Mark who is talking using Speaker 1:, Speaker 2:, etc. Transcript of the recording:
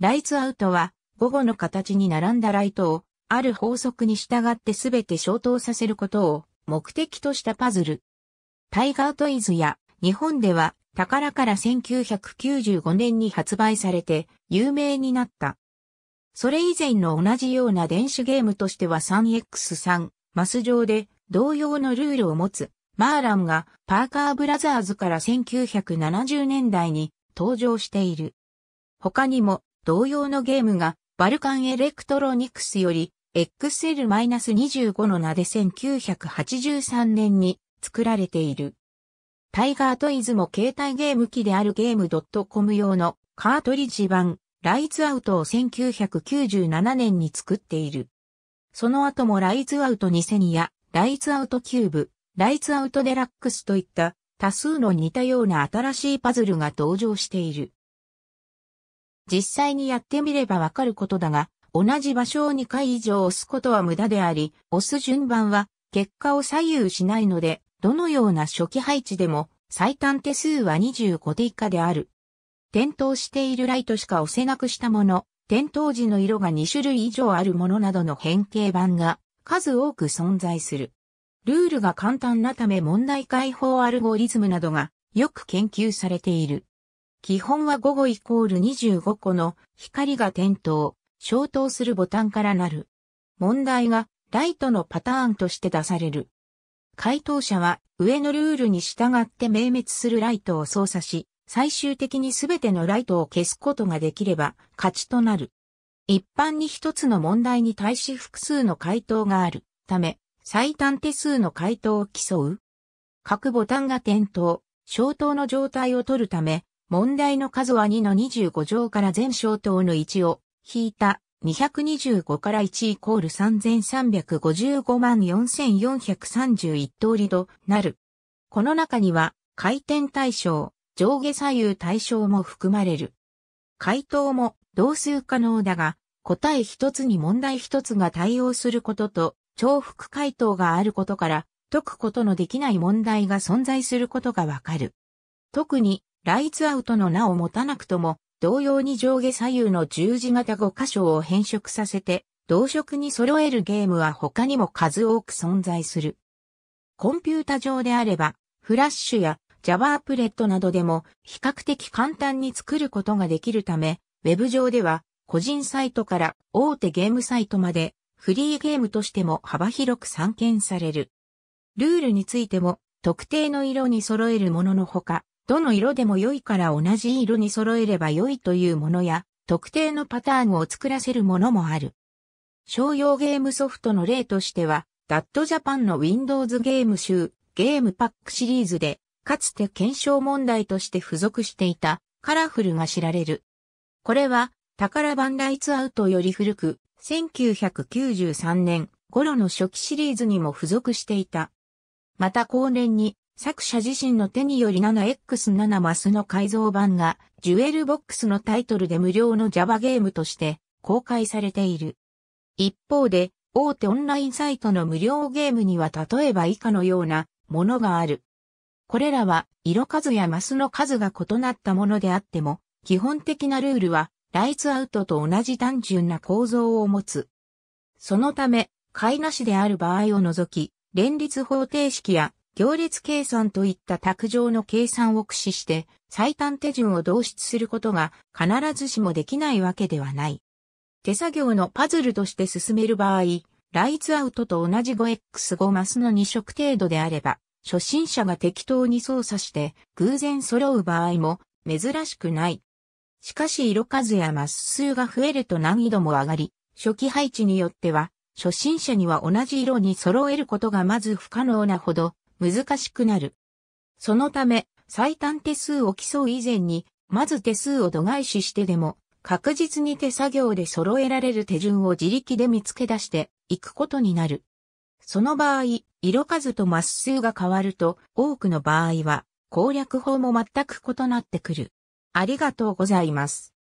Speaker 1: ライツアウトは、午後の形に並んだライトを、ある法則に従ってすべて消灯させることを目的としたパズル。タイガートイズや日本では宝から1995年に発売されて有名になった。それ以前の同じような電子ゲームとしては 3X3 マス上で同様のルールを持つマーランがパーカーブラザーズから1970年代に登場している。他にも同様のゲームがバルカンエレクトロニクスより XL-25 の名で1983年に作られている。タイガートイズも携帯ゲーム機であるゲーム .com 用のカートリッジ版ライツアウトを1997年に作っている。その後もライツアウト2000やライツアウトキューブ、ライツアウトデラックスといった多数の似たような新しいパズルが登場している。実際にやってみればわかることだが、同じ場所を2回以上押すことは無駄であり、押す順番は結果を左右しないので、どのような初期配置でも最短手数は25手以下である。点灯しているライトしか押せなくしたもの、点灯時の色が2種類以上あるものなどの変形版が数多く存在する。ルールが簡単なため問題解放アルゴリズムなどがよく研究されている。基本は午後イコール25個の光が点灯、消灯するボタンからなる。問題がライトのパターンとして出される。回答者は上のルールに従って明滅するライトを操作し、最終的にすべてのライトを消すことができれば勝ちとなる。一般に一つの問題に対し複数の回答があるため、最短手数の回答を競う。各ボタンが点灯、消灯の状態を取るため、問題の数は2の25乗から全小等の1を引いた225から1イコール3355万4431通りとなる。この中には回転対象、上下左右対象も含まれる。回答も同数可能だが、答え一つに問題一つが対応することと、重複回答があることから、解くことのできない問題が存在することがわかる。特に、ライツアウトの名を持たなくとも、同様に上下左右の十字型5箇所を変色させて、同色に揃えるゲームは他にも数多く存在する。コンピュータ上であれば、フラッシュや Java アプレットなどでも比較的簡単に作ることができるため、Web 上では個人サイトから大手ゲームサイトまでフリーゲームとしても幅広く散見される。ルールについても特定の色に揃えるもののほか、どの色でも良いから同じ色に揃えれば良いというものや、特定のパターンを作らせるものもある。商用ゲームソフトの例としては、ダットジャパンの Windows ゲーム集、ゲームパックシリーズで、かつて検証問題として付属していた、カラフルが知られる。これは、宝版ライツアウトより古く、1993年頃の初期シリーズにも付属していた。また後年に、作者自身の手により 7X7 マスの改造版が、ジュエルボックスのタイトルで無料の Java ゲームとして公開されている。一方で、大手オンラインサイトの無料ゲームには例えば以下のようなものがある。これらは色数やマスの数が異なったものであっても、基本的なルールはライツアウトと同じ単純な構造を持つ。そのため、買いなしである場合を除き、連立方程式や行列計算といった卓上の計算を駆使して最短手順を導出することが必ずしもできないわけではない。手作業のパズルとして進める場合、ライズアウトと同じ 5x5 マスの2色程度であれば、初心者が適当に操作して偶然揃う場合も珍しくない。しかし色数やマス数が増えると難易度も上がり、初期配置によっては初心者には同じ色に揃えることがまず不可能なほど難しくなる。そのため、最短手数を競う以前に、まず手数を度外視してでも、確実に手作業で揃えられる手順を自力で見つけ出していくことになる。その場合、色数とマス数が変わると、多くの場合は攻略法も全く異なってくる。ありがとうございます。